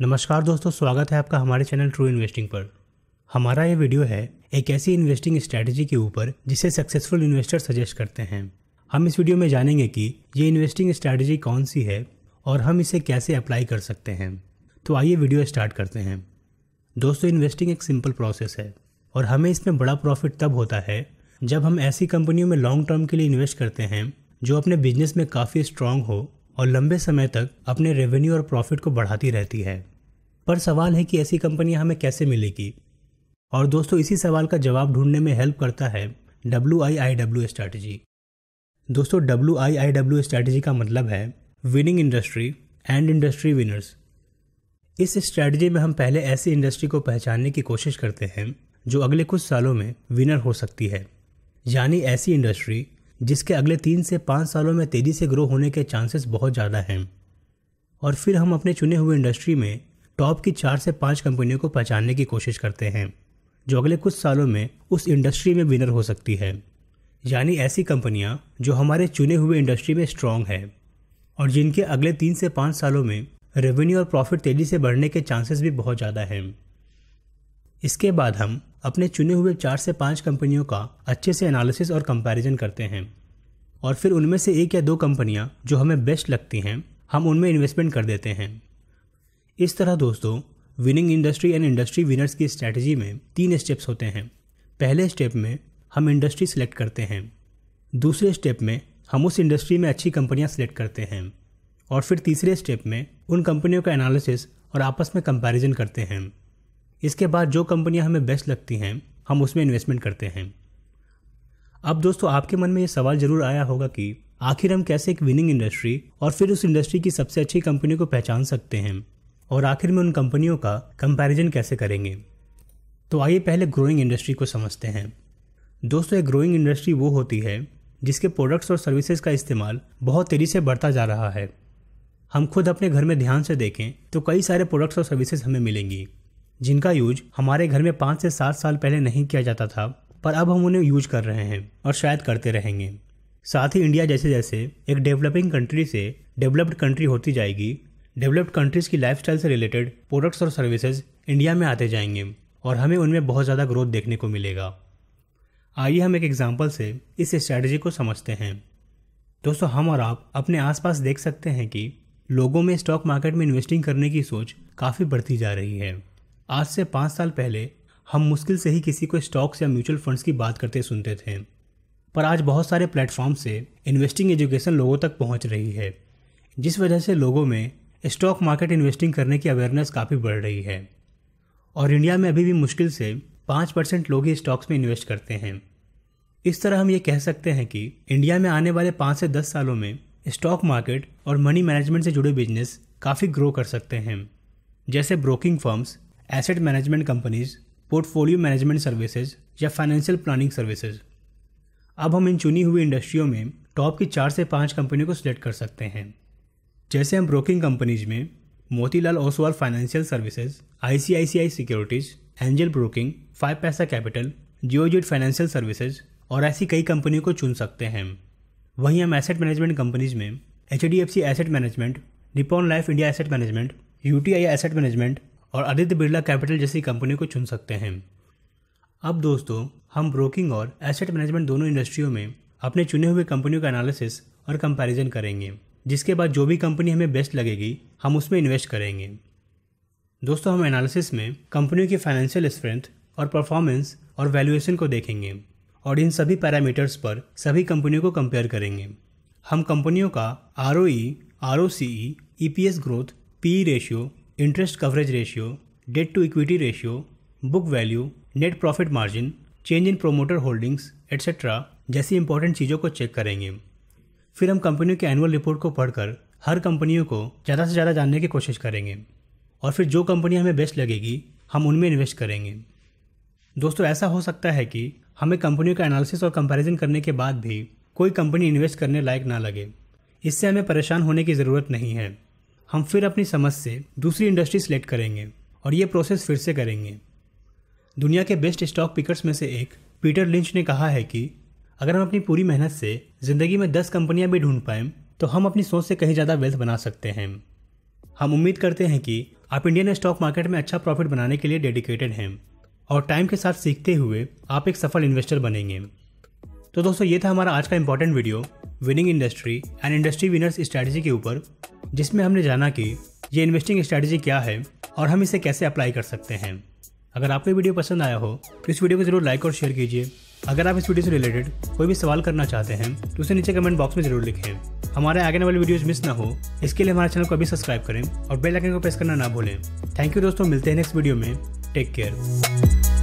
नमस्कार दोस्तों स्वागत है आपका हमारे चैनल ट्रू इन्वेस्टिंग पर हमारा ये वीडियो है एक ऐसी इन्वेस्टिंग स्ट्रैटेजी के ऊपर जिसे सक्सेसफुल इन्वेस्टर सजेस्ट करते हैं हम इस वीडियो में जानेंगे कि ये इन्वेस्टिंग स्ट्रैटेजी कौन सी है और हम इसे कैसे अप्लाई कर सकते हैं तो आइए वीडियो स्टार्ट करते हैं दोस्तों इन्वेस्टिंग एक सिंपल प्रोसेस है और हमें इसमें बड़ा प्रॉफिट तब होता है जब हम ऐसी कंपनियों में लॉन्ग टर्म के लिए इन्वेस्ट करते हैं जो अपने बिजनेस में काफ़ी स्ट्रांग हो और लंबे समय तक अपने रेवेन्यू और प्रॉफिट को बढ़ाती रहती है पर सवाल है कि ऐसी कंपनियां हमें कैसे मिलेगी और दोस्तों इसी सवाल का जवाब ढूंढने में हेल्प करता है W I I W strategy दोस्तों W I I W strategy का मतलब है winning industry and industry winners इस स्ट्रैटेजी में हम पहले ऐसी इंडस्ट्री को पहचानने की कोशिश करते हैं जो अगले कुछ सालों में विनर हो सकती है यानी ऐसी इंडस्ट्री जिसके अगले तीन से पाँच सालों में तेज़ी से ग्रो होने के चांसेस बहुत ज़्यादा हैं और फिर हम अपने चुने हुए इंडस्ट्री में टॉप की चार से पाँच कंपनियों को पहचानने की कोशिश करते हैं जो अगले कुछ सालों में उस इंडस्ट्री में विनर हो सकती है यानी ऐसी कंपनियाँ जो हमारे चुने हुए इंडस्ट्री में स्ट्रॉन्ग है और जिनके अगले तीन से पाँच सालों में रेवेन्यू और प्रॉफिट तेज़ी से बढ़ने के चांसेस भी बहुत ज़्यादा हैं इसके बाद हम अपने चुने हुए चार से पाँच कंपनियों का अच्छे से एनालिसिस और कंपैरिजन करते हैं और फिर उनमें से एक या दो कंपनियां जो हमें बेस्ट लगती हैं हम उनमें इन्वेस्टमेंट कर देते हैं इस तरह दोस्तों winning industry and industry winners की स्ट्रैटेजी में तीन स्टेप्स होते हैं पहले स्टेप में हम इंडस्ट्री सेलेक्ट करते हैं दूसरे स्टेप में हम उस इंडस्ट्री में अच्छी कंपनियां सेलेक्ट करते हैं और फिर तीसरे स्टेप में उन कंपनियों का एनालिसिस और आपस में कंपैरिजन करते हैं इसके बाद जो कंपनियां हमें बेस्ट लगती हैं हम उसमें इन्वेस्टमेंट करते हैं अब दोस्तों आपके मन में ये सवाल जरूर आया होगा कि आखिर हम कैसे एक विनिंग इंडस्ट्री और फिर उस इंडस्ट्री की सबसे अच्छी कंपनी को पहचान सकते हैं और आखिर में उन कंपनियों का कंपैरिजन कैसे करेंगे तो आइए पहले ग्रोइंग इंडस्ट्री को समझते हैं दोस्तों एक ग्रोइंग इंडस्ट्री वो होती है जिसके प्रोडक्ट्स और सर्विसेज का इस्तेमाल बहुत तेज़ी से बढ़ता जा रहा है हम खुद अपने घर में ध्यान से देखें तो कई सारे प्रोडक्ट्स और सर्विसेज हमें मिलेंगी जिनका यूज हमारे घर में पाँच से सात साल पहले नहीं किया जाता था पर अब हम उन्हें यूज कर रहे हैं और शायद करते रहेंगे साथ ही इंडिया जैसे जैसे एक डेवलपिंग कंट्री से डेवलप्ड कंट्री होती जाएगी डेवलप्ड कंट्रीज़ की लाइफ से रिलेटेड प्रोडक्ट्स और सर्विसेज इंडिया में आते जाएंगे और हमें उनमें बहुत ज़्यादा ग्रोथ देखने को मिलेगा आइए हम एक एग्जाम्पल से इस स्ट्रैटेजी को समझते हैं दोस्तों हम और आप अपने आसपास देख सकते हैं कि लोगों में स्टॉक मार्केट में इन्वेस्टिंग करने की सोच काफ़ी बढ़ती जा रही है आज से पाँच साल पहले हम मुश्किल से ही किसी को स्टॉक्स या म्यूचुअल फंड्स की बात करते सुनते थे पर आज बहुत सारे प्लेटफॉर्म से इन्वेस्टिंग एजुकेशन लोगों तक पहुंच रही है जिस वजह से लोगों में स्टॉक मार्केट इन्वेस्टिंग करने की अवेयरनेस काफ़ी बढ़ रही है और इंडिया में अभी भी मुश्किल से पाँच परसेंट लोग ही स्टॉक्स में इन्वेस्ट करते हैं इस तरह हम ये कह सकते हैं कि इंडिया में आने वाले पाँच से दस सालों में स्टॉक मार्केट और मनी मैनेजमेंट से जुड़े बिजनेस काफ़ी ग्रो कर सकते हैं जैसे broking firms asset management companies portfolio management services या फाइनेंशियल प्लानिंग सर्विसेज अब हम इन चुनी हुई इंडस्ट्रियों में टॉप की चार से पाँच कंपनियों को सिलेक्ट कर सकते हैं जैसे हम ब्रोकिंग कंपनीज में Motilal Oswal financial services ICICI securities Angel broking five paisa capital Geojit financial services और ऐसी कई कंपनियों को चुन सकते हैं वहीं हम एसेट मैनेजमेंट कंपनीज में H asset management Nippon life India asset management U asset management और आदित्य बिरला कैपिटल जैसी कंपनी को चुन सकते हैं अब दोस्तों हम ब्रोकिंग और एसेट मैनेजमेंट दोनों इंडस्ट्रियों में अपने चुने हुए कंपनियों का एनालिसिस और कंपैरिजन करेंगे जिसके बाद जो भी कंपनी हमें बेस्ट लगेगी हम उसमें इन्वेस्ट करेंगे दोस्तों हम एनालिसिस में कंपनियों की फाइनेंशियल स्ट्रेंथ और परफॉर्मेंस और वैल्यूएशन को देखेंगे और इन सभी पैरामीटर्स पर सभी कंपनियों को कंपेयर करेंगे हम कंपनियों का R O E R O C E P S growth P ratio interest coverage ratio debt to equity ratio book value net profit margin change in promoter holdings etcetera जैसी important चीज़ों को check करेंगे फिर हम कंपनियों के annual report को पढ़कर हर कंपनियों को ज़्यादा से ज़्यादा जानने की कोशिश करेंगे और फिर जो कंपनी हमें बेस्ट लगेगी हम उनमें इन्वेस्ट करेंगे दोस्तों ऐसा हो सकता है कि हमें कंपनियों का एनालिसिस और कंपैरिजन करने के बाद भी कोई कंपनी इन्वेस्ट करने लायक ना लगे इससे हमें परेशान होने की ज़रूरत नहीं है हम फिर अपनी समझ से दूसरी इंडस्ट्री सेलेक्ट करेंगे और ये प्रोसेस फिर से करेंगे दुनिया के बेस्ट स्टॉक पिकर्स में से एक पीटर लिंच ने कहा है कि अगर हम अपनी पूरी मेहनत से ज़िंदगी में दस कंपनियां भी ढूंढ पाएं तो हम अपनी सोच से कहीं ज़्यादा वेल्थ बना सकते हैं हम उम्मीद करते हैं कि आप इंडियन स्टॉक मार्केट में अच्छा प्रॉफिट बनाने के लिए डेडिकेटेड हैं और टाइम के साथ सीखते हुए आप एक सफल इन्वेस्टर बनेंगे तो दोस्तों ये था हमारा आज का important video winning industry and industry winners strategy के ऊपर जिसमें हमने जाना कि ये इन्वेस्टिंग स्ट्रेटजी क्या है और हम इसे कैसे अप्लाई कर सकते हैं अगर आपको वीडियो पसंद आया हो तो इस वीडियो को जरूर लाइक और शेयर कीजिए अगर आप इस वीडियो से रिलेटेड कोई भी सवाल करना चाहते हैं तो उसे नीचे कमेंट बॉक्स में जरूर लिखें हमारे आगे वाले वीडियोस मिस ना हो इसके लिए हमारे चैनल को अभी सब्सक्राइब करें और बेल आइकन को प्रेस करना ना भूलें थैंक यू दोस्तों मिलते हैं नेक्स्ट वीडियो में टेक केयर